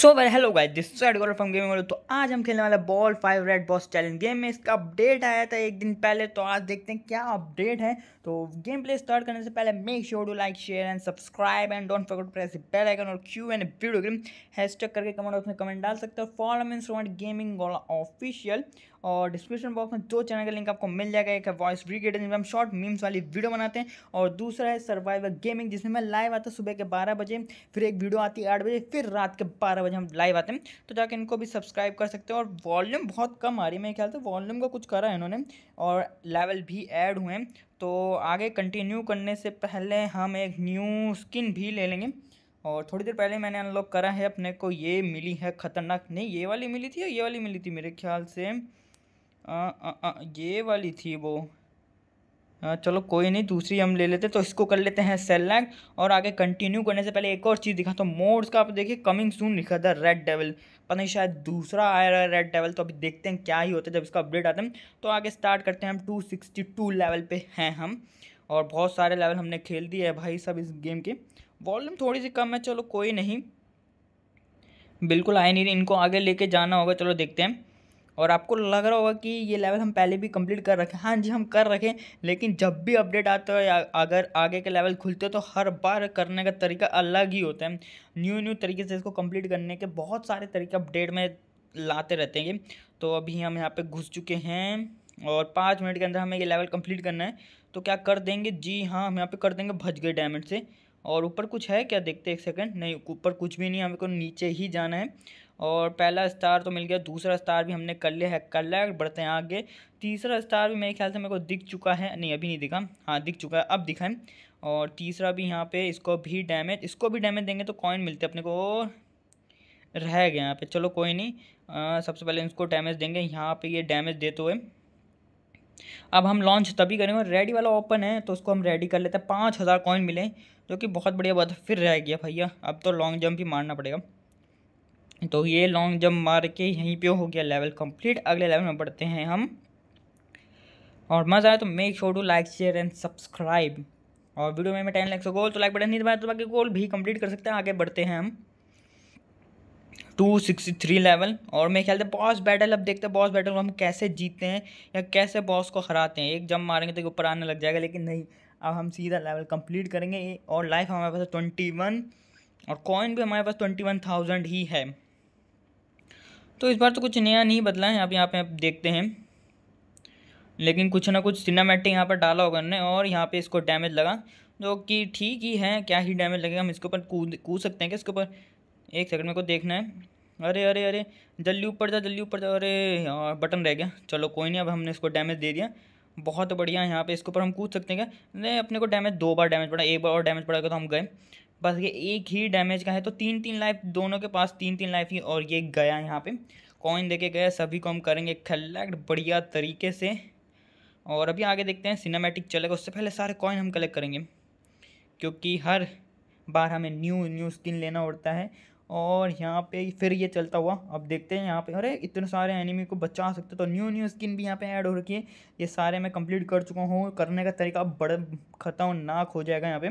so well hello guys this from gaming तो आज हम खेलने वाले ball five red boss challenge game में इसका अपडेट आया था एक दिन पहले तो आज देखते हैं क्या अपडेट है तो गेम प्ले स्टार्ट करने से पहले make sure to like share and subscribe and don't forget press bell icon और Q and video game hashtag करके कमेंट बॉक्स में कमेंट डाल सकते हो फॉलो मीन गेमिंग ऑफिशियल और डिस्क्रिप्शन बॉक्स में दो चैनल का लिंक आपको मिल जाएगा एक है वॉइस ब्रिगेड जिसमें हम शॉर्ट मीम्स वाली वीडियो बनाते हैं और दूसरा है सर्वाइवर गेमिंग जिसमें मैं लाइव आता सुबह के बारह बजे फिर एक वीडियो आती है आठ बजे फिर रात के बारह बजे हम लाइव आते हैं तो जाकर इनको भी सब्सक्राइब कर सकते हैं और वॉल्यूम बहुत कम आ रही है मेरे ख्याल से वॉल्यूम का कुछ करा है इन्होंने और लेवल भी ऐड हुए हैं तो आगे कंटिन्यू करने से पहले हम एक न्यू स्किन भी ले लेंगे और थोड़ी देर पहले मैंने अनलॉक करा है अपने को ये मिली है ख़तरनाक नहीं ये वाली मिली थी या ये वाली मिली थी मेरे ख्याल से आ, आ, आ, ये वाली थी वो हाँ चलो कोई नहीं दूसरी हम ले लेते तो इसको कर लेते हैं सेलेक्ट और आगे कंटिन्यू करने से पहले एक और चीज़ दिखा तो मोड्स का आप देखिए कमिंग सून लिखा था रेड डेवल पता नहीं शायद दूसरा आया रहा है रेड डेवल तो अभी देखते हैं क्या ही होता है जब इसका अपडेट आता है तो आगे स्टार्ट करते हैं हम टू सिक्सटी टू लेवल पर हैं हम और बहुत सारे लेवल हमने खेल दिए है भाई सब इस गेम के वॉल्यूम थोड़ी सी कम है चलो कोई नहीं बिल्कुल आए नहीं इनको आगे लेके जाना होगा चलो देखते हैं और आपको लग रहा होगा कि ये लेवल हम पहले भी कंप्लीट कर रखें हाँ जी हम कर रखें लेकिन जब भी अपडेट आता है अगर आगे के लेवल खुलते हो तो हर बार करने का तरीका अलग ही होता है न्यू न्यू तरीके से इसको कंप्लीट करने के बहुत सारे तरीके अपडेट में लाते रहते हैं तो अभी हम यहाँ पर घुस चुके हैं और पाँच मिनट के अंदर हमें ये लेवल कंप्लीट करना है तो क्या कर देंगे जी हाँ हम यहाँ पर कर देंगे भज गए डायमंड से और ऊपर कुछ है क्या देखते एक सेकंड नहीं ऊपर कुछ भी नहीं को नीचे ही जाना है और पहला स्टार तो मिल गया दूसरा स्टार भी हमने कर लिया है कर लिया है बढ़ते हैं आगे तीसरा स्टार भी मेरे ख्याल से मेरे को दिख चुका है नहीं अभी नहीं दिखा हाँ दिख चुका है अब दिखा है और तीसरा भी यहाँ पे इसको भी डैमेज इसको भी डैमेज देंगे तो कॉइन मिलते अपने को रह गया यहाँ पर चलो कोई नहीं सबसे पहले इसको डैमेज देंगे यहाँ पर ये डैमेज देते हुए अब हम लॉन्च तभी करेंगे रेडी वाला ओपन है तो उसको हम रेडी कर लेते हैं पाँच हज़ार कॉइन मिले जो कि बहुत बढ़िया बात फिर रह गया भैया अब तो लॉन्ग जंप ही मारना पड़ेगा तो ये लॉन्ग जंप मार के यहीं पे हो गया लेवल कंप्लीट अगले लेवल में बढ़ते हैं हम और मज़ा आया तो make sure to like share and subscribe और वीडियो में मैं टेन लैक्स गोल तो लाइक बटन नहीं दबाया तो बाकी गोल भी कंप्लीट कर सकते हैं आगे बढ़ते हैं हम टू सिक्सटी थ्री लेवल और मेरे ख्याल से बॉस बैटल अब देखते हैं बॉस बैटल को हम कैसे जीतते हैं या कैसे बॉस को हराते हैं एक जंप मारेंगे तो ऊपर आने लग जाएगा लेकिन नहीं अब हम सीधा लेवल कंप्लीट करेंगे और लाइफ हमारे पास ट्वेंटी वन और कॉइन भी हमारे पास ट्वेंटी वन थाउजेंड ही है तो इस बार तो कुछ नया नहीं बदला है आप यहाँ पे आप देखते हैं लेकिन कुछ ना कुछ सिनेमेटिक यहाँ पर डाला होगा ने और यहाँ पे इसको डैमेज लगा जो कि ठीक ही है क्या ही डैमेज लगेगा हम इसके ऊपर कूद कूद सकते हैं क्या इसके ऊपर एक सेकंड मेरे को देखना है अरे अरे अरे जल्दी ऊपर जा जल्दी ऊपर जा अरे बटन रह गया चलो कोई नहीं अब हमने इसको डैमेज दे दिया बहुत बढ़िया यहाँ पर इसके ऊपर हम कूद सकते हैं क्या नहीं अपने को डैमेज दो बार डैमेज पड़ा एक बार और डैमेज पड़ेगा तो हम गए बस ये एक ही डैमेज का है तो तीन तीन लाइफ दोनों के पास तीन तीन लाइफ ही और ये गया यहाँ पे कॉइन देके गया सभी को हम करेंगे कलेक्ट बढ़िया तरीके से और अभी आगे देखते हैं सिनेमैटिक चलेगा उससे पहले सारे कॉइन हम कलेक्ट करेंगे क्योंकि हर बार हमें न्यू न्यू स्किन लेना पड़ता है और यहाँ पे फिर ये चलता हुआ अब देखते हैं यहाँ पे अरे इतने सारे एनिमी को बचा सकते तो न्यू न्यू स्किन भी यहाँ पे ऐड हो रखी है ये सारे मैं कंप्लीट कर चुका हूँ करने का तरीका बड़ा खतरनाक हो जाएगा यहाँ पे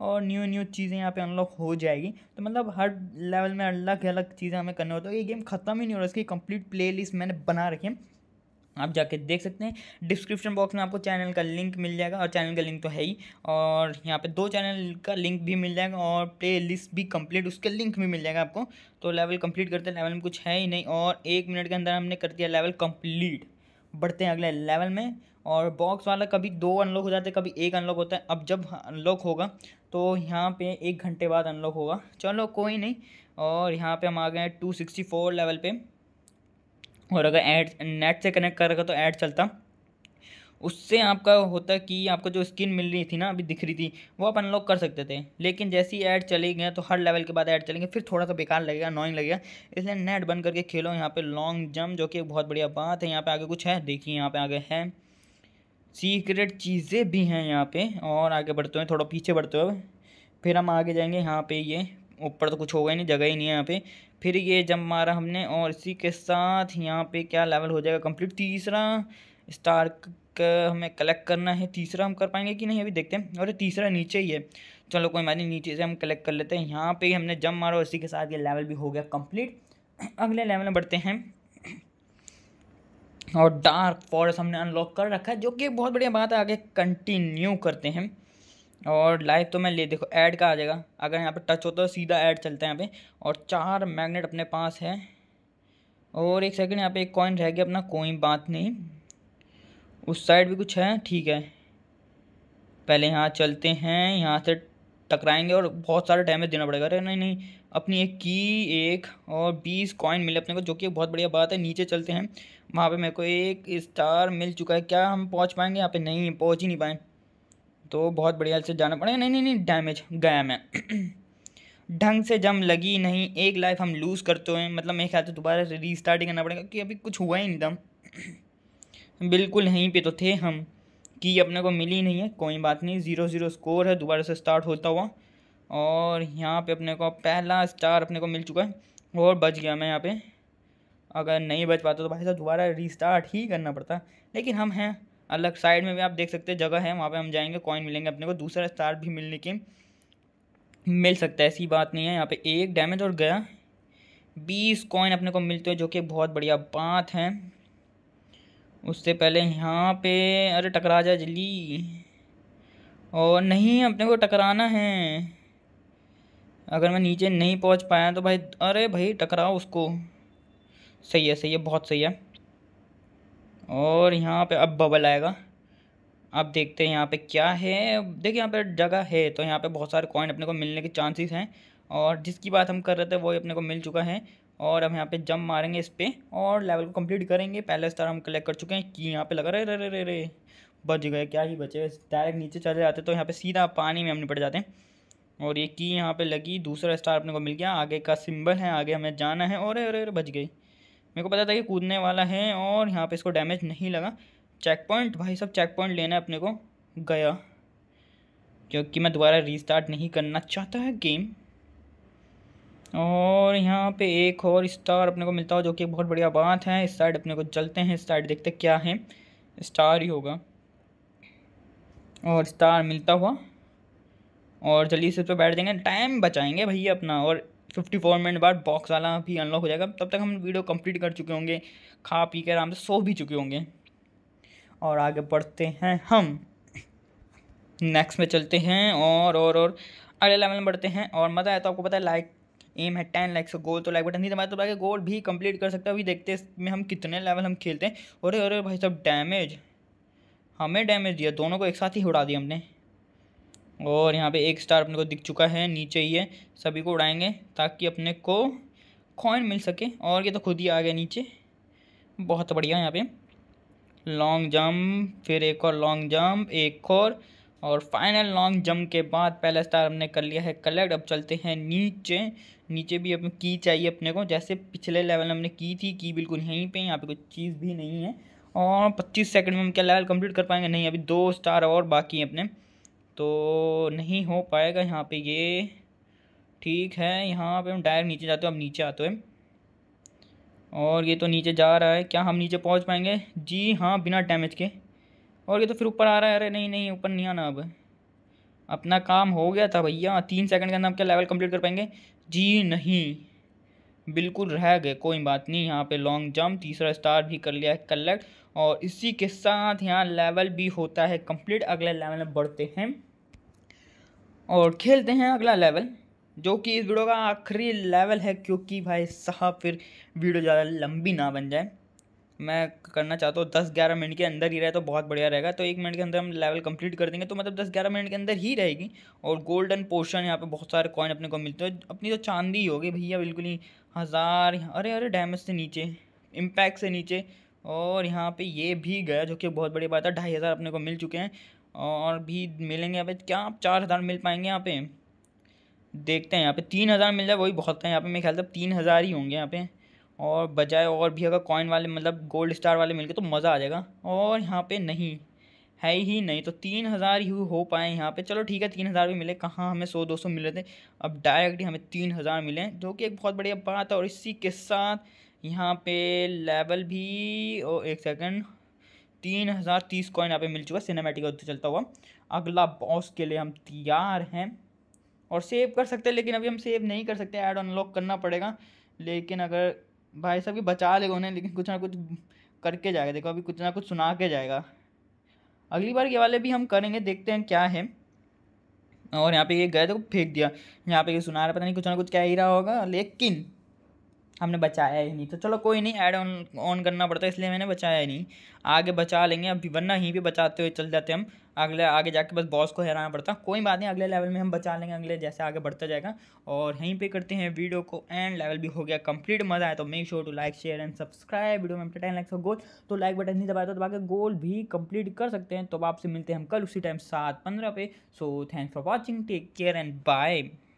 और न्यू न्यू चीज़ें यहाँ पे अनलॉक हो जाएगी तो मतलब हर लेवल में अलग अलग चीज़ें हमें करने होती है ये गेम ख़त्म ही नहीं हो रहा इसकी कंप्लीट प्ले लिस्ट मैंने बना रखी है आप जाके देख सकते हैं डिस्क्रिप्शन बॉक्स में आपको चैनल का लिंक मिल जाएगा और चैनल का लिंक तो है ही और यहाँ पे दो चैनल का लिंक भी मिल जाएगा और प्ले लिस्ट भी कंप्लीट उसके लिंक भी मिल जाएगा आपको तो लेवल कंप्लीट करते हैं लेवल में कुछ है ही नहीं और एक मिनट के अंदर हमने कर दिया लेवल कंप्लीट बढ़ते हैं अगले लेवल में और बॉक्स वाला कभी दो अनलॉक हो जाते कभी एक अनलॉक होता है अब जब अनलॉक होगा तो यहाँ पे एक घंटे बाद अनलॉक होगा चलो कोई नहीं और यहाँ पे हम आ गए हैं टू सिक्सटी फोर लेवल पे और अगर ऐड नेट से कनेक्ट कर रखा तो ऐड चलता उससे आपका होता कि आपको जो स्किन मिल रही थी ना अभी दिख रही थी वो आप अनलॉक कर सकते थे लेकिन जैसे ही ऐड चले गए तो हर लेवल के बाद ऐड चलेंगे फिर थोड़ा सा बेकार लगेगा नॉइंग लगेगा इसलिए नेट बंद करके खेलो यहाँ पे लॉन्ग जंप जो कि बहुत बढ़िया बात है यहाँ पे आगे कुछ है देखिए यहाँ पे आगे है सीक्रेट चीज़ें भी हैं यहाँ पे और आगे बढ़ते हुए थोड़ा पीछे बढ़ते हुए फिर हम आगे जाएंगे यहाँ पे ये ऊपर तो कुछ होगा ही नहीं जगह ही नहीं है यहाँ पे फिर ये जम मारा हमने और इसी के साथ यहाँ पे क्या लेवल हो जाएगा कंप्लीट तीसरा स्टार का हमें कलेक्ट करना है तीसरा हम कर पाएंगे कि नहीं अभी देखते हैं और तीसरा नीचे ही है चलो कोई मानी नीचे से हम कलेक्ट कर लेते हैं यहाँ पर हमने जम मारा और इसी के साथ ये लेवल भी हो गया कम्प्लीट अगले लेवल में बढ़ते हैं और डार्क फॉरेस्ट हमने अनलॉक कर रखा है जो कि बहुत बढ़िया बात है आगे कंटिन्यू करते हैं और लाइव तो मैं ले देखो ऐड का आ जाएगा अगर यहाँ पे टच होता है सीधा ऐड चलता है यहाँ पे और चार मैग्नेट अपने पास है और एक सेकंड यहाँ पे एक कॉइन रह गया अपना कोई बात नहीं उस साइड भी कुछ है ठीक है पहले यहाँ चलते हैं यहाँ से टकराएंगे और बहुत सारा डैमेज देना पड़ेगा अरे नहीं नहीं अपनी एक की एक और बीस कॉइन मिले अपने को जो कि एक बहुत बढ़िया बात है नीचे चलते हैं वहाँ पे मेरे को एक स्टार मिल चुका है क्या हम पहुँच पाएंगे यहाँ पे नहीं पहुँच ही नहीं पाए तो बहुत बढ़िया से जाना पड़ेगा नहीं नहीं नहीं डैमेज गया मैं ढंग से जम लगी नहीं एक लाइफ हम लूज़ करते हैं मतलब मेरे ख्याल से दोबारा से रीस्टार्ट ही करना पड़ेगा क्योंकि अभी कुछ हुआ ही नहीं था बिल्कुल यहीं पे तो थे हम की अपने को मिली नहीं है कोई बात नहीं ज़ीरो ज़ीरो स्कोर है दोबारा से स्टार्ट होता हुआ और यहाँ पे अपने को पहला स्टार अपने को मिल चुका है और बच गया मैं यहाँ पे अगर नहीं बच पाता तो भाई साहब दोबारा रीस्टार्ट ही करना पड़ता लेकिन हम हैं अलग साइड में भी आप देख सकते हैं जगह है वहाँ पे हम जाएंगे कॉइन मिलेंगे अपने को दूसरा स्टार भी मिलने के मिल सकता है ऐसी बात नहीं है यहाँ पर एक डैमेज और गया बीस कॉइन अपने को मिलते हैं जो कि बहुत बढ़िया बात है उससे पहले यहाँ पे अरे टकरा जा जल्दी और नहीं अपने को टकराना है अगर मैं नीचे नहीं पहुंच पाया तो भाई अरे भाई टकराओ उसको सही है सही है बहुत सही है और यहाँ पे अब बबल आएगा अब देखते हैं यहाँ पे क्या है देखिए यहाँ पे जगह है तो यहाँ पे बहुत सारे कॉइन अपने को मिलने के चांसेस हैं और जिसकी बात हम कर रहे थे वो अपने को मिल चुका है और अब यहाँ पे जंप मारेंगे इस पर और लेवल को कम्प्लीट करेंगे पहले स्टार हम कलेक्ट कर चुके हैं कि यहाँ पर लगा रहे रे रे रे रे बच गए क्या ही बचे डायरेक्ट नीचे चले जाते तो यहाँ पर सीधा पानी में हम निपट जाते हैं और ये की यहाँ पे लगी दूसरा स्टार अपने को मिल गया आगे का सिंबल है आगे हमें जाना है और अरे अरे बच गई मेरे को पता था कि कूदने वाला है और यहाँ पे इसको डैमेज नहीं लगा चेक पॉइंट भाई सब चेक पॉइंट लेना अपने को गया क्योंकि मैं दोबारा रीस्टार्ट नहीं करना चाहता है गेम और यहाँ पे एक और स्टार अपने को मिलता हो जो कि बहुत बढ़िया बात है इस साइड अपने को चलते हैं इस साइड देखते क्या है स्टार ही होगा और स्टार मिलता हुआ और जल्दी से उस तो पर बैठ जाएंगे टाइम बचाएंगे भैया अपना और फिफ्टी फोर मिनट बाद बॉक्स वाला भी अनलॉक हो जाएगा तब तक हम वीडियो कंप्लीट कर चुके होंगे खा पी के आराम से सो भी चुके होंगे और आगे बढ़ते हैं हम नेक्स्ट में चलते हैं और और और अगले लेवल में बढ़ते हैं और मज़ा आया तो आपको पता है लाइक एम है टेन लाइक्स गोल तो लाइक बटन नहीं दबाया तो बाकी गोल भी कंप्लीट कर सकते हैं अभी देखते हैं इसमें हम कितने लेवल हम खेलते हैं और अरे भाई साहब डैमेज हमें डैमेज दिया दोनों को एक साथ ही उड़ा दिया हमने और यहाँ पे एक स्टार अपने को दिख चुका है नीचे ही है सभी को उड़ाएंगे ताकि अपने को कॉइन मिल सके और ये तो खुद ही आ गया नीचे बहुत बढ़िया यहाँ पे लॉन्ग जंप फिर एक और लॉन्ग जंप एक और और फाइनल लॉन्ग जंप के बाद पहला स्टार हमने कर लिया है कलेक्ट अब चलते हैं नीचे नीचे भी अपने की चाहिए अपने को जैसे पिछले लेवल में हमने की थी की बिल्कुल यहीं पे यहाँ पे कोई चीज़ भी नहीं है और 25 सेकंड में हम क्या लेवल कंप्लीट कर पाएंगे नहीं अभी दो स्टार और बाकी हैं अपने तो नहीं हो पाएगा यहाँ पे ये ठीक है यहाँ पे हम डायरेक्ट नीचे जाते हो हम नीचे आते हैं और ये तो नीचे जा रहा है क्या हम नीचे पहुँच पाएंगे जी हाँ बिना डैमेज के और ये तो फिर ऊपर आ रहा है अरे नहीं नहीं ऊपर नहीं आना अब अपना काम हो गया था भैया तीन सेकंड के अंदर हम क्या लेवल कंप्लीट कर पाएंगे जी नहीं बिल्कुल रह गए कोई बात नहीं यहाँ पे लॉन्ग जंप तीसरा स्टार भी कर लिया है कलेक्ट और इसी के साथ यहाँ लेवल भी होता है कंप्लीट अगले लेवल में बढ़ते हैं और खेलते हैं अगला लेवल जो कि इस वीडियो का आखिरी लेवल है क्योंकि भाई साहब फिर वीडियो ज़्यादा लंबी ना बन जाए मैं करना चाहता हूँ दस ग्यारह मिनट के अंदर ही रहे तो बहुत बढ़िया रहेगा तो एक मिनट के अंदर हम लेवल कंप्लीट कर देंगे तो मतलब दस ग्यारह मिनट के अंदर ही रहेगी और गोल्डन पोर्शन यहाँ पे बहुत सारे कॉइन अपने को मिलते हैं अपनी तो चांदी होगी भैया बिल्कुल ही हज़ार अरे अरे डैमेज से नीचे इम्पैक्ट से नीचे और यहाँ पे ये भी गया जो कि बहुत बड़ी बात है ढाई हज़ार अपने को मिल चुके हैं और भी मिलेंगे यहाँ पे क्या आप चार हज़ार मिल पाएंगे यहाँ पे देखते हैं यहाँ पे तीन हज़ार मिल जाए वही बहुत है यहाँ पे मेरे ख्याल से तीन हज़ार ही होंगे यहाँ पे और बजाय और भी अगर कॉइन वाले मतलब गोल्ड स्टार वाले मिल गए तो मज़ा आ जाएगा और यहाँ पे नहीं है ही नहीं तो तीन हज़ार ही हो पाए यहाँ पे चलो ठीक है तीन हज़ार भी मिले कहाँ हमें सौ दो सौ मिल रहे थे अब डायरेक्ट हमें तीन हज़ार मिले जो कि एक बहुत बढ़िया बात है और इसी के साथ यहाँ पे लेवल भी ओ एक सेकंड तीन हज़ार तीस कॉइन यहाँ पे मिल चुका सिनेमेटिक होते चलता हुआ अगला बॉस के लिए हम तैयार हैं और सेव कर सकते हैं लेकिन अभी हम सेव नहीं कर सकते ऐड अनलॉक करना पड़ेगा लेकिन अगर भाई साहब की बचा लेगा उन्हें लेकिन कुछ ना कुछ करके जाएगा देखो अभी कुछ ना कुछ सुना के जाएगा अगली बार ये वाले भी हम करेंगे देखते हैं क्या है और यहाँ पे ये गए तो फेंक दिया यहाँ पे ये सुना रहा पता नहीं कुछ ना कुछ क्या ही रहा होगा लेकिन हमने बचाया ही नहीं तो चलो कोई नहीं ऐड ऑन ऑन करना पड़ता है इसलिए मैंने बचाया ही नहीं आगे बचा लेंगे अभी वरना ही भी बचाते हुए चल जाते हम अगले आगे जाके बस बॉस को हराना पड़ता कोई बात नहीं अगले लेवल में हम बचा लेंगे अगले जैसे आगे बढ़ता जाएगा और यहीं पे करते हैं वीडियो को एंड लेवल भी हो गया कंप्लीट मजा आया तो make sure to like share and subscribe video में टेन लाइक गोल तो लाइक बटन नहीं दबाया तो दबा के गोल भी कंप्लीट कर सकते हैं तो आपसे मिलते हैं हम कल उसी टाइम सात पंद्रह पे so thanks for watching take care and bye